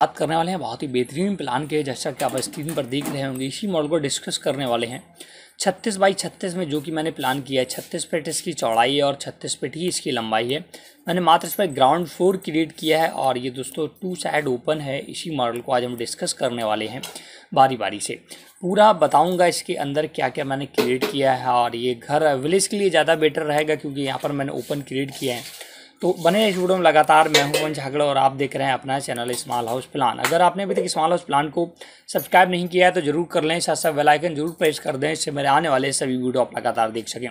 बात करने वाले हैं बहुत ही बेहतरीन प्लान के जैसा कि आप स्क्रीन पर देख रहे होंगे इसी मॉडल को डिस्कस करने वाले हैं छत्तीस बाई छत्तीस में जो कि मैंने प्लान किया है छत्तीस फिट इसकी चौड़ाई है और छत्तीस फिट ही इसकी लंबाई है मैंने मात्र इस पर ग्राउंड फ्लोर क्रिएट किया है और ये दोस्तों टू साइड ओपन है इसी मॉडल को आज हम डिस्कस करने वाले हैं बारी बारी से पूरा बताऊंगा इसके अंदर क्या क्या मैंने क्रिएट किया है और ये घर विलेज के लिए ज़्यादा बेटर रहेगा क्योंकि यहाँ पर मैंने ओपन क्रिएट किया है तो बने इस वीडियो में लगातार मैं हूं झागड़ा और आप देख रहे हैं अपना चैनल स्मॉल हाउस प्लान अगर आपने अभी तक स्मॉल हाउस प्लान को सब्सक्राइब नहीं किया है तो जरूर कर लें साथ साथ आइकन जरूर प्रेस कर दें इससे मेरे आने वाले सभी वीडियो आप लगातार देख सकें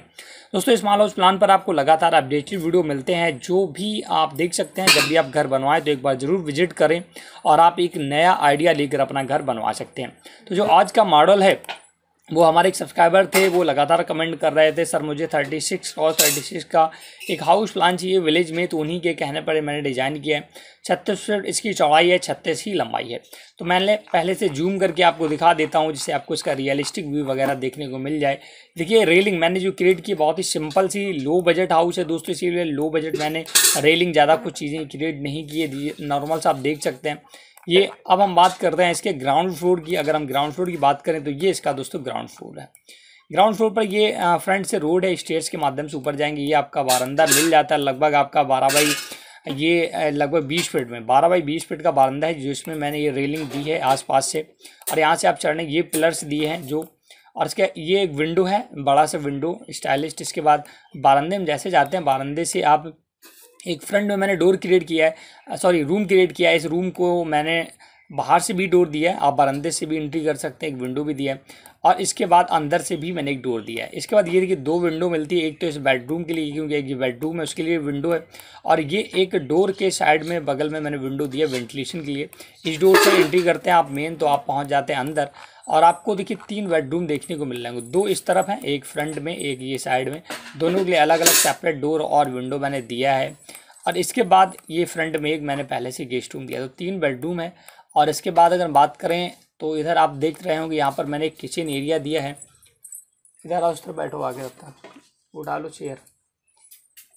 दोस्तों स्मॉल हाउस प्लान पर आपको लगातार अपडेटेड वीडियो मिलते हैं जो भी आप देख सकते हैं जब भी आप घर बनवाएं तो एक बार ज़रूर विजिट करें और आप एक नया आइडिया लेकर अपना घर बनवा सकते हैं तो जो आज का मॉडल है वो हमारे एक सब्सक्राइबर थे वो लगातार कमेंट कर रहे थे सर मुझे थर्टी सिक्स और थर्टी सिक्स का एक हाउस प्लान चाहिए विलेज में तो उन्हीं के कहने पर मैंने डिज़ाइन किया है छत्तीस फीट इसकी चौड़ाई है छत्तीस ही लंबाई है तो मैंने पहले से जूम करके आपको दिखा देता हूँ जिससे आपको इसका रियलिस्टिक व्यू वगैरह देखने को मिल जाए देखिए रेलिंग मैंने जो क्रिएट की बहुत ही सिंपल सी लो बजट हाउस है दोस्तों इसीलिए लो बजट मैंने रेलिंग ज़्यादा कुछ चीज़ें क्रिएट नहीं की है नॉर्मल से आप देख सकते हैं ये अब हम बात करते हैं इसके ग्राउंड फ्लोर की अगर हम ग्राउंड फ्लोर की बात करें तो ये इसका दोस्तों ग्राउंड फ्लोर है ग्राउंड फ्लोर पर ये फ्रंट से रोड है स्टेयर्स के माध्यम से ऊपर जाएंगे ये आपका बारंदा मिल जाता है लगभग आपका बारह बाई ये लगभग बीस फीट में बारह बाई बीस फीट का बारंदा है जिसमें मैंने ये रेलिंग दी है आसपास से और यहाँ से आप चढ़ने ये पिलर्स दिए हैं जो और इसके ये एक विंडो है बड़ा सा विंडो स्टाइलिश इसके बाद बारंदे में जैसे जाते हैं बारंदे से आप एक फ्रंट में मैंने डोर क्रिएट किया है सॉरी रूम क्रिएट किया है इस रूम को मैंने बाहर से भी डोर दिया है आप बरंदे से भी एंट्री कर सकते हैं एक विंडो भी दिया है और इसके बाद अंदर से भी मैंने एक डोर दिया है इसके बाद ये देखिए दो विंडो मिलती है एक तो इस बेडरूम के लिए क्योंकि एक बेडरूम है उसके लिए विंडो है और ये एक डोर के साइड में बगल में मैंने विंडो दिया वेंटिलेशन के लिए इस डोर से एंट्री करते हैं आप मेन तो आप पहुँच जाते हैं अंदर और आपको देखिए तीन बेडरूम देखने को मिल जाएंगे दो इस तरफ हैं एक फ्रंट में एक ये साइड में दोनों के लिए अलग अलग सेपरेट डोर और विंडो मैंने दिया है और इसके बाद ये फ्रंट में एक मैंने पहले से गेस्ट रूम दिया तो तीन बेडरूम है और इसके बाद अगर बात करें तो इधर आप देख रहे होंगे यहाँ पर मैंने एक किचन एरिया दिया है इधर आओ उस तरफ बैठो आगे रखता वो डालो चेयर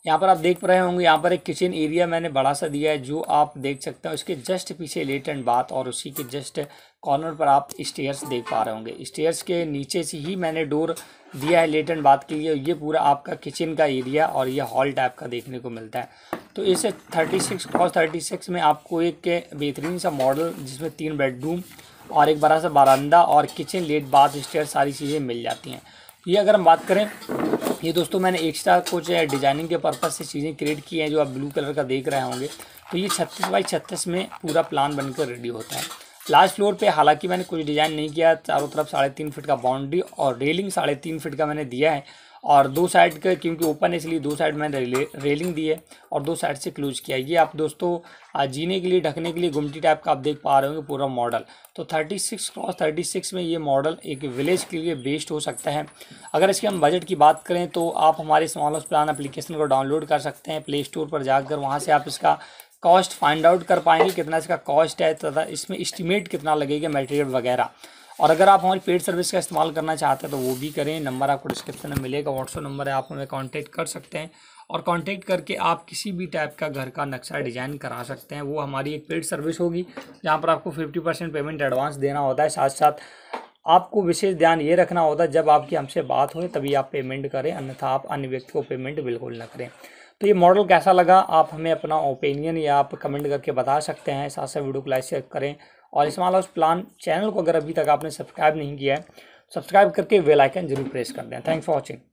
यहाँ पर आप देख रहे होंगे यहाँ पर एक किचन एरिया मैंने बड़ा सा दिया है जो आप देख सकते हैं उसके जस्ट पीछे लेट एंड बात और उसी के जस्ट कॉर्नर पर आप स्टेयर्स देख पा रहे होंगे स्टेयर्स के नीचे से ही मैंने डोर दिया है लेट एंड बाथ के लिए ये पूरा आपका किचन का एरिया और ये हॉल टाइप का देखने को मिलता है तो इस और क्रॉस सिक्स में आपको एक बेहतरीन सा मॉडल जिसमें तीन बेडरूम और एक बड़ा सा बारंदा और किचन लेट बाथ स्टेयर सारी चीज़ें मिल जाती हैं ये अगर हम बात करें ये दोस्तों मैंने एक्स्ट्रा कुछ डिजाइनिंग के पर्पज़ से चीज़ें क्रिएट की हैं जो आप ब्लू कलर का देख रहे होंगे तो ये छत्तीस बाई छत्तीस में पूरा प्लान बनकर रेडी होता है लास्ट फ्लोर पे हालांकि मैंने कुछ डिज़ाइन नहीं किया चारों तरफ साढ़े तीन फिट का बाउंड्री और रेलिंग साढ़े तीन फिट का मैंने दिया है और दो साइड का क्योंकि ओपन है इसलिए दो साइड मैंने रेलिंग दी है और दो साइड से क्लोज किया ये आप दोस्तों जीने के लिए ढकने के लिए गुमटी टाइप का आप देख पा रहे होंगे पूरा मॉडल तो 36 क्रॉस 36 में ये मॉडल एक विलेज के लिए बेस्ट हो सकता है अगर इसके हम बजट की बात करें तो आप हमारे स्मॉल हाउस प्लान अप्लीकेशन को डाउनलोड कर सकते हैं प्ले स्टोर पर जाकर वहाँ से आप इसका कॉस्ट फाइंड आउट कर पाएंगे कितना इसका कॉस्ट है तथा इसमें इस्टीमेट कितना लगेगा मटेरियल वगैरह और अगर आप हमारी पेड सर्विस का इस्तेमाल करना चाहते हैं तो वो भी करें नंबर आपको डिस्क्रिप्शन में मिलेगा व्हाट्सअप नंबर है आप हमें कॉन्टैक्ट कर सकते हैं और कांटेक्ट करके आप किसी भी टाइप का घर का नक्शा डिज़ाइन करा सकते हैं वो हमारी एक पेड सर्विस होगी जहाँ पर आपको फिफ्टी परसेंट पेमेंट एडवांस देना होता है साथ साथ आपको विशेष ध्यान ये रखना होता है जब आपकी हमसे बात हो तभी आप पेमेंट करें अन्यथा आप अन्य व्यक्ति को पेमेंट बिल्कुल न करें तो ये मॉडल कैसा लगा आप हमें अपना ओपिनियन या आप कमेंट करके बता सकते हैं साथ साथ वीडियो को लाइक शेयर करें और स्मॉल उस प्लान चैनल को अगर अभी तक आपने सब्सक्राइब नहीं किया है सब्सक्राइब करके वेलाइकन जरूर प्रेस कर दें थैंक्स फॉर वॉचिंग